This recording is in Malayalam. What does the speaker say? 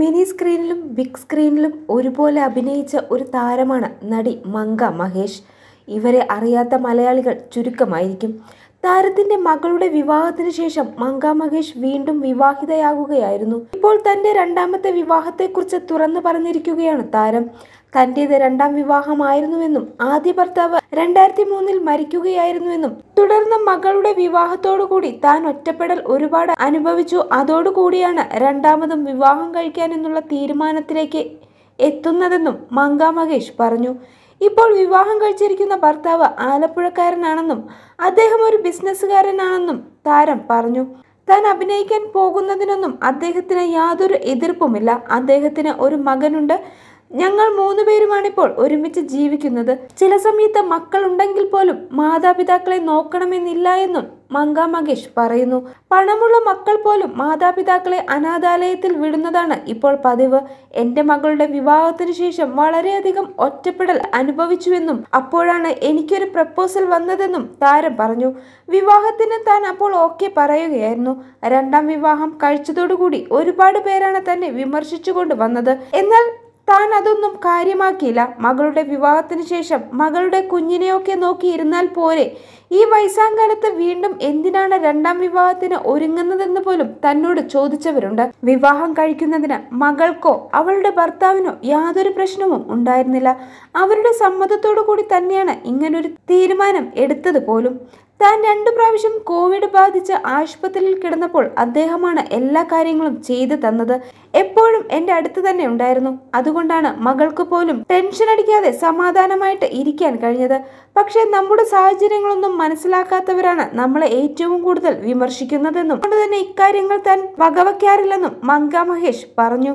മിനി സ്ക്രീനിലും ബിഗ് സ്ക്രീനിലും ഒരുപോലെ അഭിനയിച്ച ഒരു താരമാണ് നടി മങ്ക മഹേഷ് ഇവരെ അറിയാത്ത മലയാളികൾ ചുരുക്കമായിരിക്കും താരത്തിന്റെ മകളുടെ വിവാഹത്തിന് ശേഷം മങ്കാ മഹേഷ് വീണ്ടും വിവാഹിതയാകുകയായിരുന്നു ഇപ്പോൾ തന്റെ രണ്ടാമത്തെ വിവാഹത്തെക്കുറിച്ച് തുറന്നു പറഞ്ഞിരിക്കുകയാണ് താരം തന്റേത് രണ്ടാം വിവാഹമായിരുന്നുവെന്നും ആദ്യ ഭർത്താവ് രണ്ടായിരത്തി മൂന്നിൽ മരിക്കുകയായിരുന്നുവെന്നും തുടർന്ന് മകളുടെ വിവാഹത്തോടുകൂടി താൻ ഒറ്റപ്പെടൽ ഒരുപാട് അനുഭവിച്ചു അതോടുകൂടിയാണ് രണ്ടാമതും വിവാഹം കഴിക്കാനെന്നുള്ള തീരുമാനത്തിലേക്ക് എത്തുന്നതെന്നും മങ്കാ മഹേഷ് പറഞ്ഞു ഇപ്പോൾ വിവാഹം കഴിച്ചിരിക്കുന്ന ഭർത്താവ് ആലപ്പുഴക്കാരനാണെന്നും അദ്ദേഹം ഒരു ബിസിനസ്സുകാരനാണെന്നും താരം പറഞ്ഞു താൻ അഭിനയിക്കാൻ പോകുന്നതിനൊന്നും അദ്ദേഹത്തിന് യാതൊരു എതിർപ്പുമില്ല അദ്ദേഹത്തിന് ഒരു മകനുണ്ട് ഞങ്ങൾ മൂന്നുപേരുമാണിപ്പോൾ ഒരുമിച്ച് ജീവിക്കുന്നത് ചില സമയത്ത് മക്കളുണ്ടെങ്കിൽ പോലും മാതാപിതാക്കളെ നോക്കണമെന്നില്ല എന്നും മങ്ക മകേഷ് പറയുന്നു പണമുള്ള മക്കൾ പോലും മാതാപിതാക്കളെ അനാഥാലയത്തിൽ വിടുന്നതാണ് ഇപ്പോൾ പതിവ് എൻ്റെ മകളുടെ വിവാഹത്തിന് ശേഷം വളരെയധികം ഒറ്റപ്പെടൽ അനുഭവിച്ചുവെന്നും അപ്പോഴാണ് എനിക്കൊരു പ്രപ്പോസൽ വന്നതെന്നും താരം പറഞ്ഞു വിവാഹത്തിന് താൻ അപ്പോൾ ഓക്കെ പറയുകയായിരുന്നു രണ്ടാം വിവാഹം കഴിച്ചതോടുകൂടി ഒരുപാട് പേരാണ് തന്നെ വിമർശിച്ചുകൊണ്ട് വന്നത് എന്നാൽ താൻ അതൊന്നും കാര്യമാക്കിയില്ല മകളുടെ വിവാഹത്തിന് ശേഷം മകളുടെ കുഞ്ഞിനെയൊക്കെ നോക്കിയിരുന്നാൽ പോരെ ഈ വയസ്സാങ്കാലത്ത് വീണ്ടും എന്തിനാണ് രണ്ടാം വിവാഹത്തിന് ഒരുങ്ങുന്നതെന്ന് പോലും തന്നോട് ചോദിച്ചവരുണ്ട് വിവാഹം കഴിക്കുന്നതിന് മകൾക്കോ അവളുടെ ഭർത്താവിനോ യാതൊരു പ്രശ്നവും ഉണ്ടായിരുന്നില്ല അവരുടെ സമ്മതത്തോടു കൂടി തന്നെയാണ് ഇങ്ങനൊരു തീരുമാനം എടുത്തത് പോലും താൻ രണ്ടു പ്രാവശ്യം കോവിഡ് ബാധിച്ച് ആശുപത്രിയിൽ കിടന്നപ്പോൾ അദ്ദേഹമാണ് എല്ലാ കാര്യങ്ങളും ചെയ്തു തന്നത് എപ്പോഴും എൻ്റെ അടുത്ത് തന്നെ ഉണ്ടായിരുന്നു അതുകൊണ്ടാണ് മകൾക്ക് പോലും ടെൻഷൻ അടിക്കാതെ സമാധാനമായിട്ട് ഇരിക്കാൻ കഴിഞ്ഞത് പക്ഷേ നമ്മുടെ സാഹചര്യങ്ങളൊന്നും മനസ്സിലാക്കാത്തവരാണ് നമ്മളെ ഏറ്റവും കൂടുതൽ വിമർശിക്കുന്നതെന്നും അതുകൊണ്ട് തന്നെ ഇക്കാര്യങ്ങൾ താൻ വകവയ്ക്കാറില്ലെന്നും മങ്ക മഹേഷ് പറഞ്ഞു